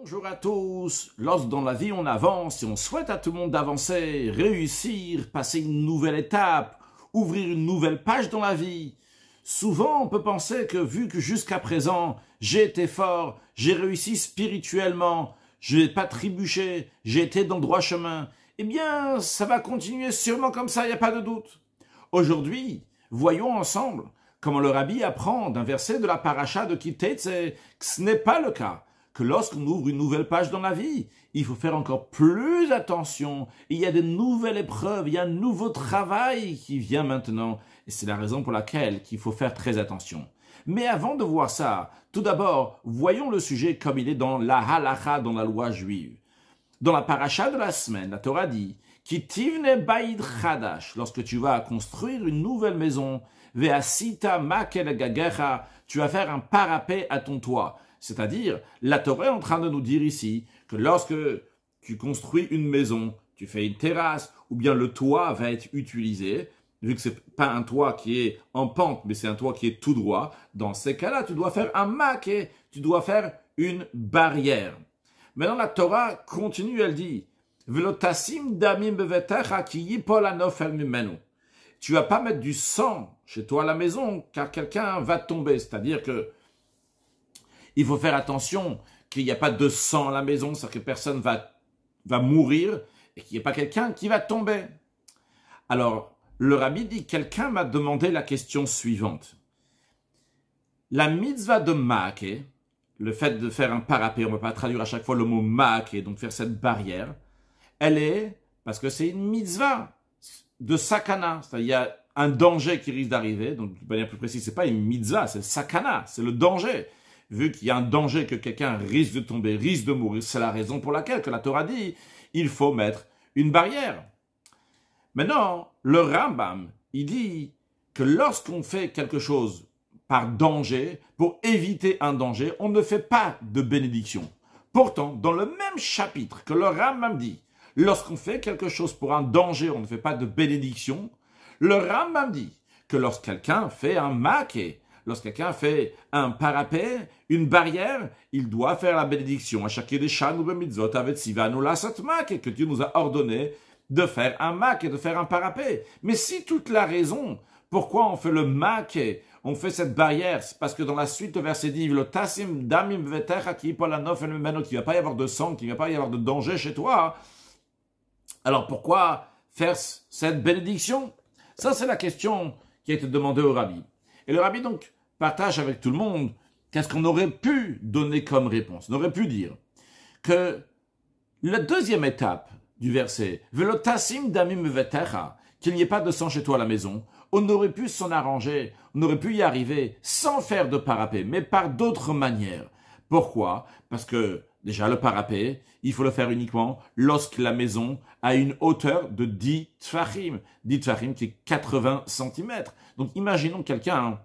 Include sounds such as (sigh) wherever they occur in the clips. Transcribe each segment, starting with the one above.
Bonjour à tous. Lorsque dans la vie on avance et on souhaite à tout le monde d'avancer, réussir, passer une nouvelle étape, ouvrir une nouvelle page dans la vie, souvent on peut penser que vu que jusqu'à présent j'ai été fort, j'ai réussi spirituellement, je n'ai pas trébuché, j'ai été dans le droit chemin, eh bien ça va continuer sûrement comme ça, il n'y a pas de doute. Aujourd'hui, voyons ensemble comment le rabbi apprend d'un verset de la paracha de Kitetse que ce n'est pas le cas que lorsqu'on ouvre une nouvelle page dans la vie, il faut faire encore plus attention. Il y a de nouvelles épreuves, il y a un nouveau travail qui vient maintenant. Et c'est la raison pour laquelle qu'il faut faire très attention. Mais avant de voir ça, tout d'abord, voyons le sujet comme il est dans la halacha, dans la loi juive. Dans la paracha de la semaine, la Torah dit Kitivne Baïd Chadash, lorsque tu vas construire une nouvelle maison, Veasita Makel Gagecha, tu vas faire un parapet à ton toit. C'est-à-dire, la Torah est en train de nous dire ici que lorsque tu construis une maison, tu fais une terrasse, ou bien le toit va être utilisé, vu que ce n'est pas un toit qui est en pente, mais c'est un toit qui est tout droit, dans ces cas-là, tu dois faire un maquet, tu dois faire une barrière. Maintenant, la Torah continue, elle dit, tu vas pas mettre du sang chez toi à la maison, car quelqu'un va tomber. C'est-à-dire que il faut faire attention qu'il n'y a pas de sang à la maison, c'est-à-dire que personne va, va mourir et qu'il n'y ait pas quelqu'un qui va tomber. Alors, le rabbi dit, quelqu'un m'a demandé la question suivante. La mitzvah de Maake, le fait de faire un parapet, on ne peut pas traduire à chaque fois le mot Maake, donc faire cette barrière, elle est, parce que c'est une mitzvah de sakana, c'est-à-dire il y a un danger qui risque d'arriver, donc de manière plus précise, n'est pas une mitzvah, c'est sakana, c'est le danger vu qu'il y a un danger que quelqu'un risque de tomber, risque de mourir. C'est la raison pour laquelle que la Torah dit, il faut mettre une barrière. Maintenant, le Rambam, il dit que lorsqu'on fait quelque chose par danger, pour éviter un danger, on ne fait pas de bénédiction. Pourtant, dans le même chapitre que le Rambam dit, lorsqu'on fait quelque chose pour un danger, on ne fait pas de bénédiction, le Rambam dit que lorsque quelqu'un fait un maquet lorsque quelqu'un fait un parapet, une barrière, il doit faire la bénédiction à chacun des chans ou mitzvot avec la satmak, que Dieu nous a ordonné de faire un mac et de faire un parapet. Mais si toute la raison pourquoi on fait le mac, on fait cette barrière, c'est parce que dans la suite de verset 10, « le damim qui ne va pas y avoir de sang, il ne va pas y avoir de danger chez toi. Alors pourquoi faire cette bénédiction Ça, c'est la question qui a été demandée au rabbi. Et le rabbi donc partage avec tout le monde qu'est-ce qu'on aurait pu donner comme réponse. On aurait pu dire que la deuxième étape du verset, velotasim damim vetecha, qu'il n'y ait pas de sang chez toi à la maison, on aurait pu s'en arranger, on aurait pu y arriver sans faire de parapet, mais par d'autres manières. Pourquoi Parce que Déjà, le parapet, il faut le faire uniquement lorsque la maison a une hauteur de 10 tfahim. 10 tfahim, qui est 80 cm. Donc imaginons quelqu'un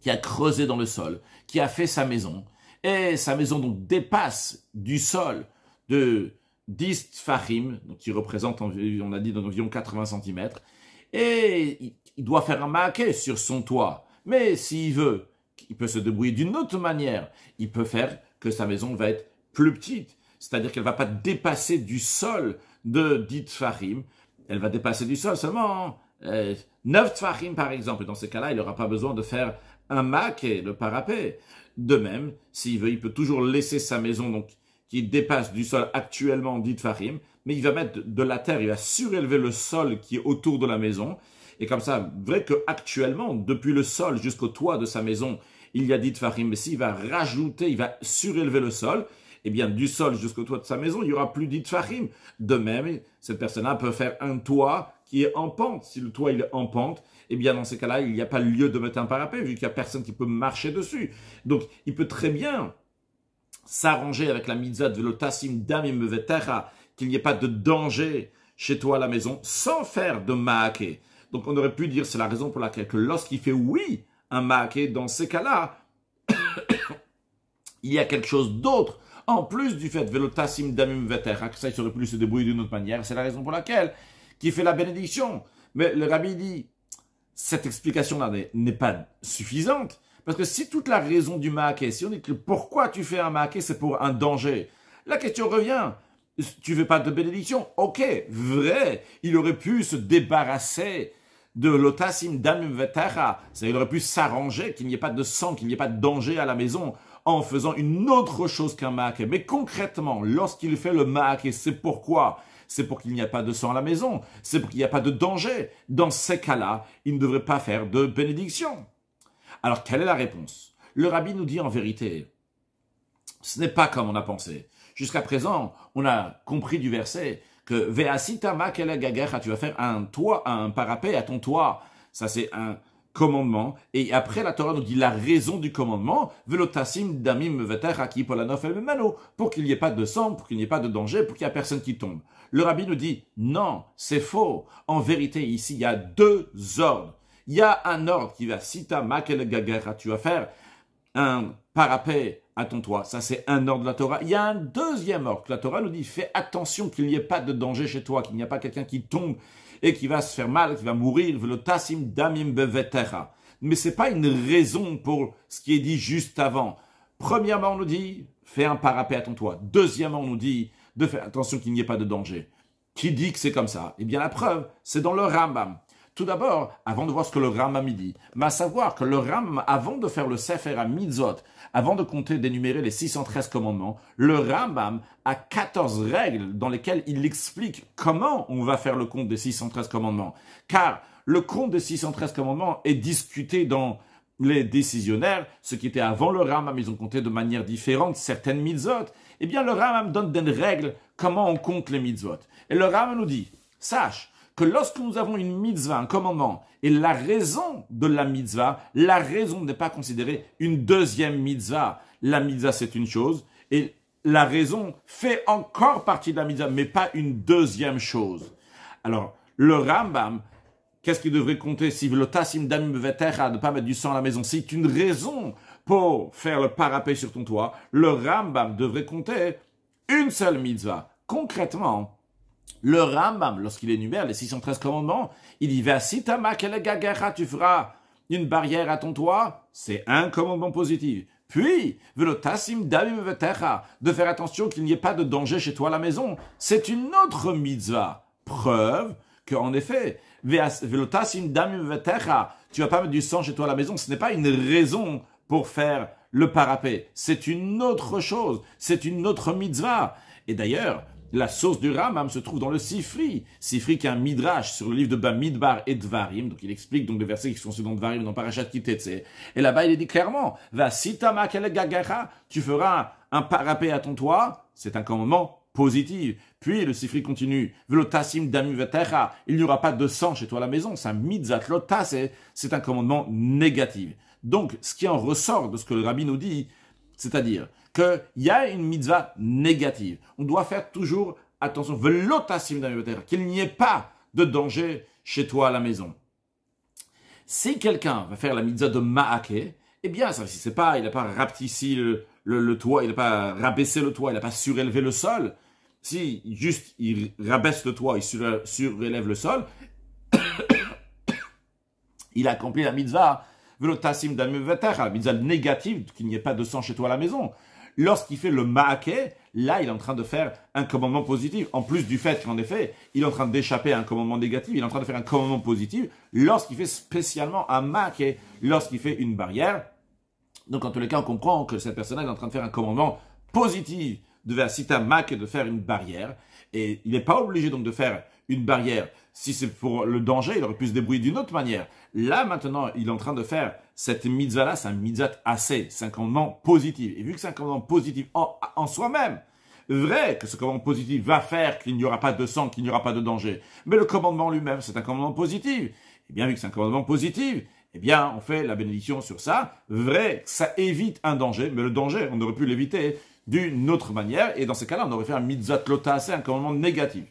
qui a creusé dans le sol, qui a fait sa maison, et sa maison donc dépasse du sol de 10 tfahim, donc qui représente, on a dit, environ 80 cm, et il doit faire un maquet sur son toit. Mais s'il veut, il peut se débrouiller d'une autre manière. Il peut faire que sa maison va être plus petite, c'est-à-dire qu'elle ne va pas dépasser du sol de 10 farim, elle va dépasser du sol seulement 9 hein. euh, tfarim par exemple. Dans ces cas-là, il n'aura pas besoin de faire un mac et le parapet. De même, s'il veut, il peut toujours laisser sa maison donc qui dépasse du sol actuellement 10 farim, mais il va mettre de la terre, il va surélever le sol qui est autour de la maison. Et comme ça, vrai que depuis le sol jusqu'au toit de sa maison, il y a dit farim, mais s'il va rajouter, il va surélever le sol, eh bien, du sol jusqu'au toit de sa maison, il n'y aura plus d'itfarim. De même, cette personne-là peut faire un toit qui est en pente. Si le toit est en pente, eh bien, dans ces cas-là, il n'y a pas lieu de mettre un parapet, vu qu'il n'y a personne qui peut marcher dessus. Donc, il peut très bien s'arranger avec la mitzvah de l'otasim damim vetera, qu'il n'y ait pas de danger chez toi à la maison, sans faire de Mahaké. Donc, on aurait pu dire, c'est la raison pour laquelle, que lorsqu'il fait oui un maquet dans ces cas-là, (coughs) il y a quelque chose d'autre. En plus du fait, Velotasim Damim Veter, hein, ça, il aurait plus se débrouiller d'une autre manière. C'est la raison pour laquelle qui fait la bénédiction. Mais le rabbi dit, cette explication-là n'est pas suffisante. Parce que si toute la raison du maquet, si on dit que pourquoi tu fais un maquet c'est pour un danger, la question revient. Tu veux pas de bénédiction Ok, vrai, il aurait pu se débarrasser de l'otasim damim Il aurait pu s'arranger qu'il n'y ait pas de sang, qu'il n'y ait pas de danger à la maison en faisant une autre chose qu'un maaké. Mais concrètement, lorsqu'il fait le et c'est pourquoi C'est pour qu'il n'y ait pas de sang à la maison. C'est pour qu'il n'y a pas de danger. Dans ces cas-là, il ne devrait pas faire de bénédiction. Alors, quelle est la réponse Le rabbi nous dit en vérité, ce n'est pas comme on a pensé. Jusqu'à présent, on a compris du verset que tu vas faire un toit, un parapet à ton toit. Ça, c'est un commandement. Et après, la Torah nous dit la raison du commandement, Velotasim Damim Veter qui pour qu'il n'y ait pas de sang, pour qu'il n'y ait pas de danger, pour qu'il n'y ait personne qui tombe. Le rabbi nous dit, non, c'est faux. En vérité, ici, il y a deux ordres. Il y a un ordre qui va, Sita Makele tu vas faire un parapet attends-toi. Ça, c'est un ordre de la Torah. Il y a un deuxième ordre. La Torah nous dit, fais attention qu'il n'y ait pas de danger chez toi, qu'il n'y a pas quelqu'un qui tombe et qui va se faire mal, qui va mourir. Mais tassim damim Mais c'est pas une raison pour ce qui est dit juste avant. Premièrement, on nous dit, fais un parapet, attends-toi. Deuxièmement, on nous dit, de faire attention qu'il n'y ait pas de danger. Qui dit que c'est comme ça Eh bien, la preuve, c'est dans le Rambam. Tout d'abord, avant de voir ce que le Rambam dit, mais à savoir que le Ram, avant de faire le Sefer à Mitzot, avant de compter, d'énumérer les 613 commandements, le Rambam a 14 règles dans lesquelles il explique comment on va faire le compte des 613 commandements. Car le compte des 613 commandements est discuté dans les décisionnaires, ce qui était avant le Rambam, ils ont compté de manière différente certaines mitzvot. Eh bien, le Rambam donne des règles comment on compte les mitzvot. Et le Rambam nous dit, sache que lorsque nous avons une mitzvah, un commandement, et la raison de la mitzvah, la raison n'est pas considérée une deuxième mitzvah. La mitzvah, c'est une chose, et la raison fait encore partie de la mitzvah, mais pas une deuxième chose. Alors, le Rambam, qu'est-ce qui devrait compter si le tassim dam de ne pas mettre du sang à la maison, Si c'est une raison pour faire le parapet sur ton toit. Le Rambam devrait compter une seule mitzvah. Concrètement, le Rambam, lorsqu'il énumère les 613 commandements, il y va si gagara tu feras une barrière à ton toit, c'est un commandement positif. Puis, velotasim damim de faire attention qu'il n'y ait pas de danger chez toi à la maison, c'est une autre mitzvah. Preuve qu'en effet, velotasim damim tu vas pas mettre du sang chez toi à la maison, ce n'est pas une raison pour faire le parapet. C'est une autre chose, c'est une autre mitzvah. Et d'ailleurs, la source du ramam se trouve dans le Sifri. Sifri qui est un midrash sur le livre de Bamidbar et Dvarim. Donc il explique donc les versets qui sont ceux dans Dvarim, dans Parashat Kitetse. Et là-bas, il dit clairement, va sitama tu feras un parapet à ton toit. C'est un commandement positif. Puis le Sifri continue, damu vetera, il n'y aura pas de sang chez toi à la maison, mitzat c'est un commandement négatif. Donc, ce qui en ressort de ce que le rabbi nous dit, c'est-à-dire, qu'il y a une mitzvah négative. On doit faire toujours attention, qu'il n'y ait pas de danger chez toi à la maison. Si quelqu'un va faire la mitzvah de Maake, eh bien, ça, si c'est pas, il n'a pas rapetissé le, toit, il n'a pas rabaissé le toit, il n'a pas surélevé le sol. Si juste il rabaisse le toit, il surélève, le sol, (coughs) il a accompli la mitzvah, la mitzvah négative, qu'il n'y ait pas de sang chez toi à la maison. Lorsqu'il fait le maquet là, il est en train de faire un commandement positif. En plus du fait qu'en effet, il est en train d'échapper à un commandement négatif, il est en train de faire un commandement positif lorsqu'il fait spécialement un maquet lorsqu'il fait une barrière. Donc, en tous les cas, on comprend que cette personne est en train de faire un commandement positif de un maquet de faire une barrière. Et il n'est pas obligé donc de faire une barrière. Si c'est pour le danger, il aurait pu se débrouiller d'une autre manière. Là, maintenant, il est en train de faire cette mitzvah-là, c'est un mitzvah assez, c'est un commandement positif. Et vu que c'est un commandement positif en, soi-même, vrai que ce commandement positif va faire qu'il n'y aura pas de sang, qu'il n'y aura pas de danger. Mais le commandement lui-même, c'est un commandement positif. Et bien, vu que c'est un commandement positif, eh bien, on fait la bénédiction sur ça. Vrai que ça évite un danger, mais le danger, on aurait pu l'éviter d'une autre manière. Et dans ces cas-là, on aurait fait un mitzvah lota, c'est un commandement négatif.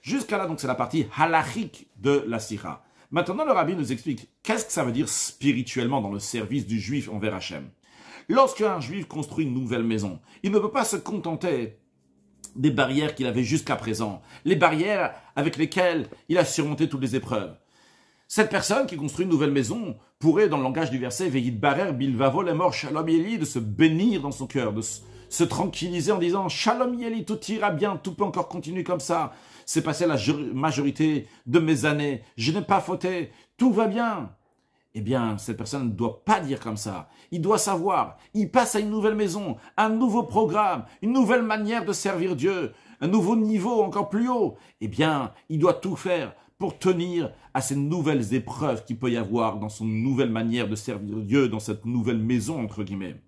Jusqu'à là, donc, c'est la partie halachique de la sira. Maintenant, le rabbi nous explique qu'est-ce que ça veut dire spirituellement dans le service du juif envers Hachem. Lorsqu'un juif construit une nouvelle maison, il ne peut pas se contenter des barrières qu'il avait jusqu'à présent, les barrières avec lesquelles il a surmonté toutes les épreuves. Cette personne qui construit une nouvelle maison pourrait, dans le langage du verset, veiller de barer bilvavo mort de se bénir dans son cœur, de, se tranquilliser en disant Shalom Yeli, tout ira bien, tout peut encore continuer comme ça. C'est passé la majorité de mes années, je n'ai pas fauté, tout va bien. Eh bien, cette personne ne doit pas dire comme ça. Il doit savoir, il passe à une nouvelle maison, un nouveau programme, une nouvelle manière de servir Dieu, un nouveau niveau encore plus haut. Eh bien, il doit tout faire pour tenir à ces nouvelles épreuves qu'il peut y avoir dans son nouvelle manière de servir Dieu, dans cette nouvelle maison, entre guillemets.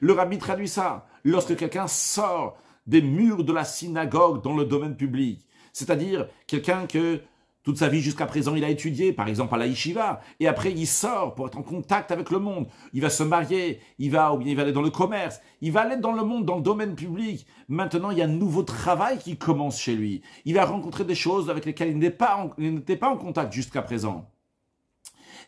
Le rabbi traduit ça lorsque quelqu'un sort des murs de la synagogue dans le domaine public, c'est-à-dire quelqu'un que toute sa vie jusqu'à présent, il a étudié, par exemple à la yeshiva, et après il sort pour être en contact avec le monde. Il va se marier, il va ou bien il va aller dans le commerce, il va aller dans le monde, dans le domaine public. Maintenant, il y a un nouveau travail qui commence chez lui. Il va rencontrer des choses avec lesquelles il n'était pas en contact jusqu'à présent.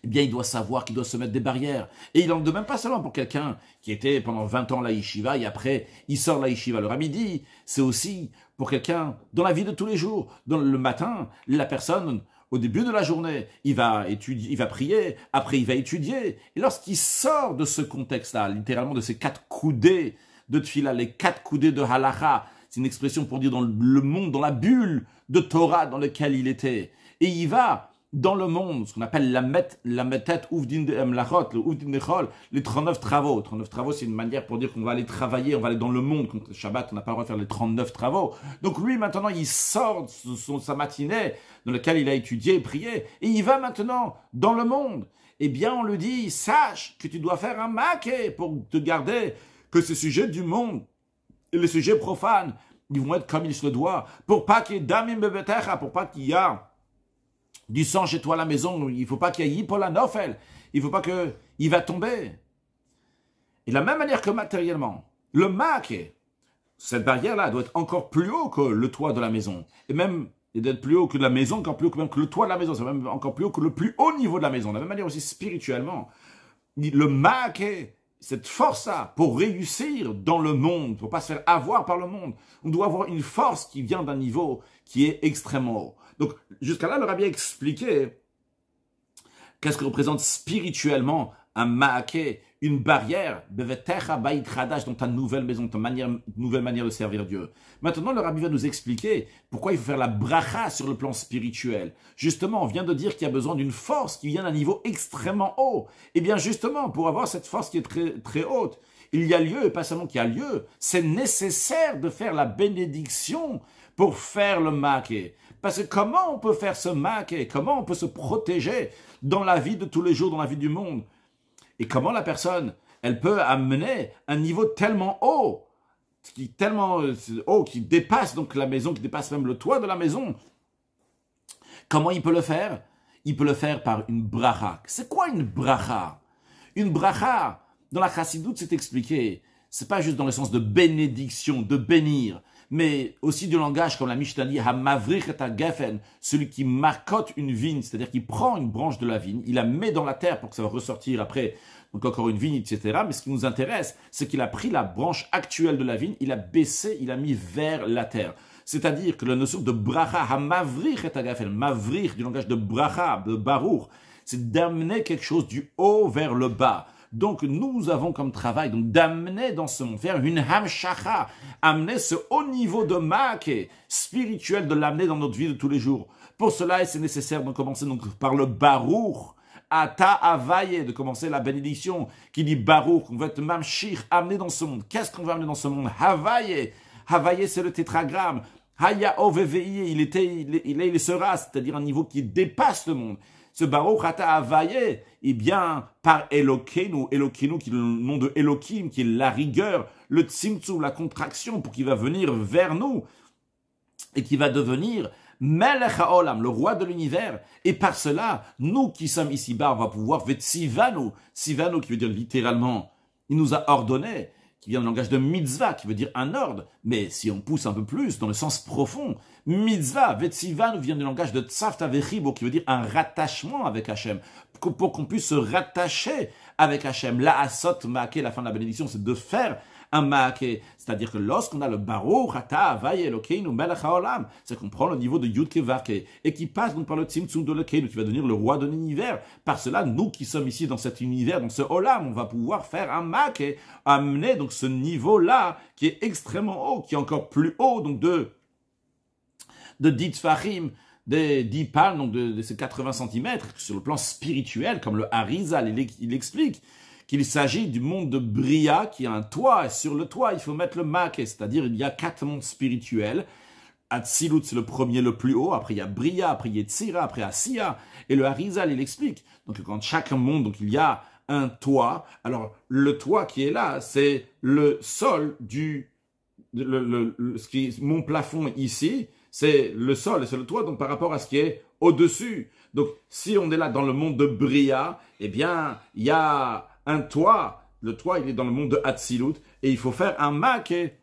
Eh bien, il doit savoir qu'il doit se mettre des barrières. Et il en même pas seulement pour quelqu'un qui était pendant 20 ans la yeshiva et après, il sort la yeshiva. à midi, c'est aussi pour quelqu'un dans la vie de tous les jours. Dans le matin, la personne, au début de la journée, il va étudier, il va prier, après il va étudier. Et lorsqu'il sort de ce contexte-là, littéralement de ces quatre coudées de tfila, les quatre coudées de halacha, c'est une expression pour dire dans le monde, dans la bulle de Torah dans laquelle il était. Et il va dans le monde, ce qu'on appelle la met, la metet, ouvdin de emlachot, le de chol, les 39 travaux. 39 travaux, c'est une manière pour dire qu'on va aller travailler, on va aller dans le monde. Quand le Shabbat, on n'a pas le droit de faire les 39 travaux. Donc lui, maintenant, il sort de sa matinée dans laquelle il a étudié et prié, et il va maintenant dans le monde. Eh bien, on lui dit, sache que tu dois faire un maquet pour te garder que ce sujet du monde, les sujets profanes, ils vont être comme il se doit, pour pas qu'il y ait pour pas qu'il y du sang chez toi à la maison, il ne faut pas qu'il y ait Nofel, il ne faut pas qu'il va tomber. Et de la même manière que matériellement, le Mac, cette barrière-là doit être encore plus haut que le toit de la maison. Et même d'être plus haut que la maison, encore plus haut que, même que le toit de la maison, c'est même encore plus haut que le plus haut niveau de la maison. De la même manière aussi spirituellement, le Mac, cette force-là pour réussir dans le monde, pour pas se faire avoir par le monde. On doit avoir une force qui vient d'un niveau qui est extrêmement haut. Donc, jusqu'à là, le rabbi a expliqué qu'est-ce que représente spirituellement un maaké une barrière, dans ta nouvelle maison, ta manière, nouvelle manière de servir Dieu. Maintenant, le rabbi va nous expliquer pourquoi il faut faire la bracha sur le plan spirituel. Justement, on vient de dire qu'il y a besoin d'une force qui vient d'un niveau extrêmement haut. Et eh bien justement, pour avoir cette force qui est très, très haute, il y a lieu, et pas seulement qu'il y a lieu, c'est nécessaire de faire la bénédiction pour faire le maquet. Parce que comment on peut faire ce maquet Comment on peut se protéger dans la vie de tous les jours, dans la vie du monde et comment la personne, elle peut amener un niveau tellement haut, qui tellement euh, haut, qui dépasse donc la maison, qui dépasse même le toit de la maison. Comment il peut le faire Il peut le faire par une bracha. C'est quoi une bracha Une bracha, dans la chassidoute, c'est expliqué. C'est pas juste dans le sens de bénédiction, de bénir mais aussi du langage, comme la Mishnah dit, gefen, celui qui marcote une vigne, c'est-à-dire qui prend une branche de la vigne, il la met dans la terre pour que ça va ressortir après, donc encore une vigne, etc. Mais ce qui nous intéresse, c'est qu'il a pris la branche actuelle de la vigne, il a baissé, il a mis vers la terre. C'est-à-dire que le notion de bracha, mavrik et agafen, du langage de bracha, de barour, c'est d'amener quelque chose du haut vers le bas. Donc nous avons comme travail d'amener dans ce monde, faire une hamshacha, amener ce haut niveau de maquet spirituel, de l'amener dans notre vie de tous les jours. Pour cela, c'est nécessaire de commencer donc par le barour, Ata Avaye, de commencer la bénédiction, qui dit Baruch, on va être Mamshir, amener dans ce monde. Qu'est-ce qu'on va amener dans ce monde Havaye. Havaye, c'est le tétragramme. Haya il était, il, est, il sera, c'est-à-dire un niveau qui dépasse le monde. Ce Baruch Ata Avaye, eh bien, par Elokeinu, Elokeinu qui est le nom de Elokim, qui est la rigueur, le Tzimtzum, la contraction, pour qu'il va venir vers nous, et qui va devenir Melech le roi de l'univers. Et par cela, nous qui sommes ici-bas, on va pouvoir, Vetsivanu, Sivanu qui veut dire littéralement, il nous a ordonné, qui vient du langage de mitzvah, qui veut dire un ordre, mais si on pousse un peu plus, dans le sens profond, mitzvah, vetzivan nous vient du langage de tsafta qui veut dire un rattachement avec Hachem, pour qu'on puisse se rattacher avec Hachem. La asot, marqué la fin de la bénédiction, c'est de faire un C'est-à-dire que lorsqu'on a le Baruch, c'est qu'on prend le niveau de Yud et qui passe donc par le Tzimtzum de Elokeinu, tu va devenir le roi de l'univers. Par cela, nous qui sommes ici dans cet univers, dans ce Olam, on va pouvoir faire un maque amener donc ce niveau-là qui est extrêmement haut, qui est encore plus haut, donc de, de Ditfahim, des 10 palmes, donc de, ces 80 cm, sur le plan spirituel, comme le Harizal il explique, qu'il s'agit du monde de Bria qui a un toit, et sur le toit, il faut mettre le Mac, c'est-à-dire il y a quatre mondes spirituels. Atzilut, c'est le premier, le plus haut. Après, il y a Bria, après, il y a Tzira, après, Asiya. Et le Harizal, il explique. Donc, quand chaque monde, donc, il y a un toit. Alors, le toit qui est là, c'est le sol du, le, qui mon plafond ici, c'est le sol et c'est le toit. Donc, par rapport à ce qui est au-dessus. Donc, si on est là dans le monde de Bria, eh bien, il y a un toit. Le toit, il est dans le monde de Hatzilut, et il faut faire un maquet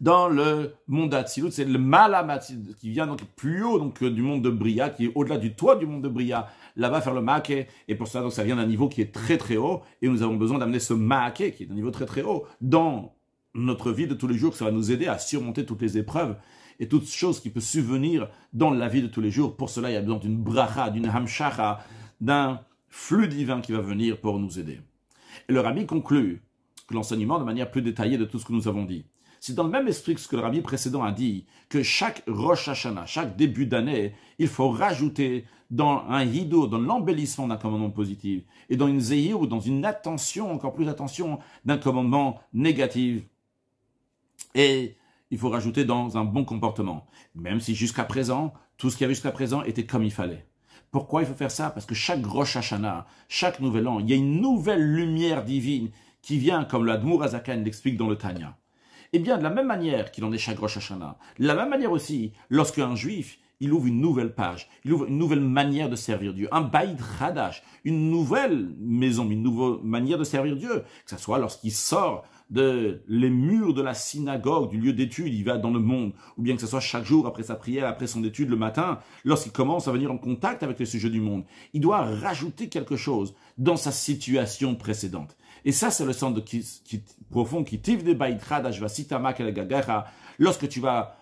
dans le monde d'Hatzilut, c'est le Malamatzilut qui vient donc plus haut donc euh, du monde de Bria, qui est au-delà du toit du monde de Bria, là-bas faire le maquet Et pour ça, donc ça vient d'un niveau qui est très très haut, et nous avons besoin d'amener ce maquet qui est d'un niveau très très haut, dans notre vie de tous les jours, que ça va nous aider à surmonter toutes les épreuves et toutes choses qui peuvent subvenir dans la vie de tous les jours. Pour cela, il y a besoin d'une bracha, d'une hamshacha, d'un flux divin qui va venir pour nous aider. Et le rabbi conclut que l'enseignement de manière plus détaillée de tout ce que nous avons dit. C'est dans le même esprit que ce que le rabbi précédent a dit, que chaque Rosh Hashanah, chaque début d'année, il faut rajouter dans un hido, dans l'embellissement d'un commandement positif, et dans une zéhir ou dans une attention, encore plus attention, d'un commandement négatif. Et il faut rajouter dans un bon comportement, même si jusqu'à présent, tout ce qu'il y avait jusqu'à présent était comme il fallait. Pourquoi il faut faire ça Parce que chaque Rosh Hashanah, chaque nouvel an, il y a une nouvelle lumière divine qui vient, comme l'Admour Azakan l'explique dans le Tanya. Eh bien, de la même manière qu'il en est chaque Rosh Hashanah, de la même manière aussi, lorsque un juif, il ouvre une nouvelle page, il ouvre une nouvelle manière de servir Dieu, un Baïd Hadash, une nouvelle maison, une nouvelle manière de servir Dieu, que ce soit lorsqu'il sort de les murs de la synagogue, du lieu d'étude, il va dans le monde, ou bien que ce soit chaque jour après sa prière, après son étude le matin, lorsqu'il commence à venir en contact avec les sujets du monde, il doit rajouter quelque chose dans sa situation précédente. Et ça, c'est le sens de qui, qui, profond qui de Lorsque tu vas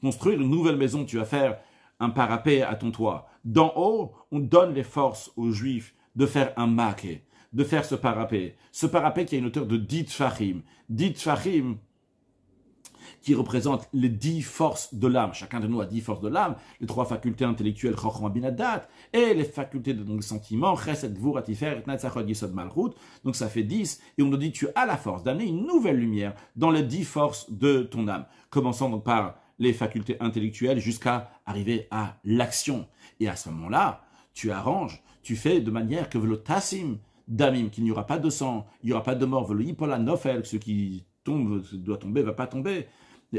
construire une nouvelle maison, tu vas faire un parapet à ton toit. D'en haut, on donne les forces aux Juifs de faire un maquet de faire ce parapet. Ce parapet qui a une hauteur de 10 tfachim. 10 qui représente les dix forces de l'âme. Chacun de nous a dix forces de l'âme, les trois facultés intellectuelles, ben et les facultés de donc, sentiment, Chesed Yisod Donc ça fait dix, et on nous dit tu as la force d'amener une nouvelle lumière dans les dix forces de ton âme. Commençons donc par les facultés intellectuelles jusqu'à arriver à l'action. Et à ce moment-là, tu arranges, tu fais de manière que Velotassim, damim, qu'il n'y aura pas de sang, il n'y aura pas de mort, le nofel, ce qui tombe, doit tomber, va pas tomber.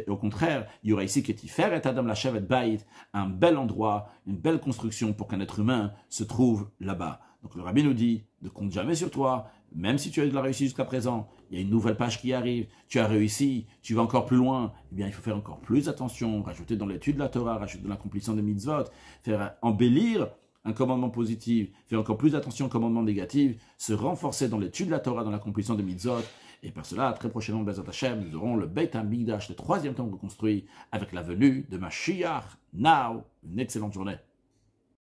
au contraire, il y aura ici Ketifer et Adam la et Bait, un bel endroit, une belle construction pour qu'un être humain se trouve là-bas. Donc le rabbin nous dit, ne compte jamais sur toi, même si tu as eu de la réussite jusqu'à présent, il y a une nouvelle page qui arrive, tu as réussi, tu vas encore plus loin, eh bien il faut faire encore plus attention, rajouter dans l'étude de la Torah, rajouter dans l'accomplissement des mitzvot, faire embellir un commandement positif, fait encore plus attention au commandement négatif, se renforcer dans l'étude de la Torah, dans l'accomplissement des mitzvot. Et par cela, très prochainement, Hashem, nous aurons le Beit HaMikdash, le troisième temple construit, avec la venue de Mashiach. Now, une excellente journée.